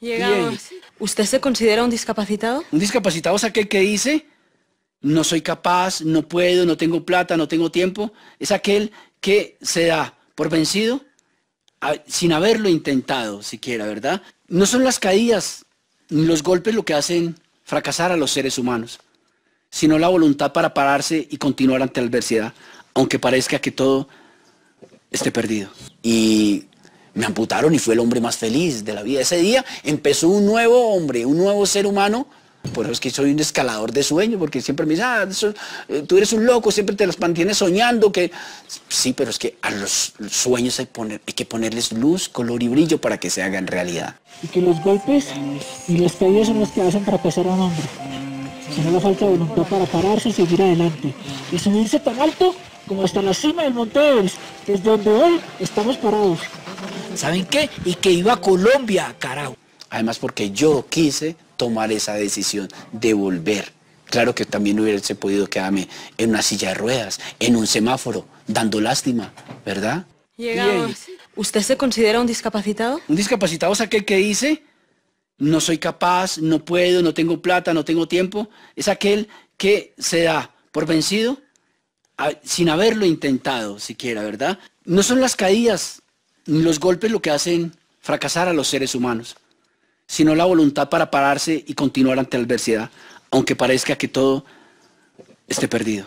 Llegamos. ¿Usted se considera un discapacitado? ¿Un discapacitado es aquel que dice, no soy capaz, no puedo, no tengo plata, no tengo tiempo? Es aquel que se da por vencido sin haberlo intentado siquiera, ¿verdad? No son las caídas ni los golpes lo que hacen fracasar a los seres humanos, sino la voluntad para pararse y continuar ante la adversidad, aunque parezca que todo esté perdido. Y me amputaron y fue el hombre más feliz de la vida. Ese día empezó un nuevo hombre, un nuevo ser humano. Por eso es que soy un escalador de sueños, porque siempre me dicen, ah, eh, tú eres un loco, siempre te las mantienes soñando. que Sí, pero es que a los sueños hay, que ponerles luz, color y brillo para que se hagan realidad. Y que los golpes y los pedidos son los que hacen pasar a un hombre. Si No la falta voluntad para pararse y seguir adelante. Y subirse tan alto como hasta la cima del Monte Everest, que es donde hoy estamos parados. ¿saben qué? Y que iba a Colombia, carajo. Además porque yo quise tomar esa decisión de volver. Claro que también hubiese podido quedarme en una silla de ruedas, en un semáforo, dando lástima, ¿verdad? Llegamos. ¿Usted se considera un discapacitado? Un discapacitado es aquel que dice, no soy capaz, no puedo, no tengo plata, no tengo tiempo. Es aquel que se da por vencido sin haberlo intentado siquiera, ¿verdad? No son las caídas los golpes lo que hacen fracasar a los seres humanos, sino la voluntad para pararse y continuar ante la adversidad, aunque parezca que todo esté perdido.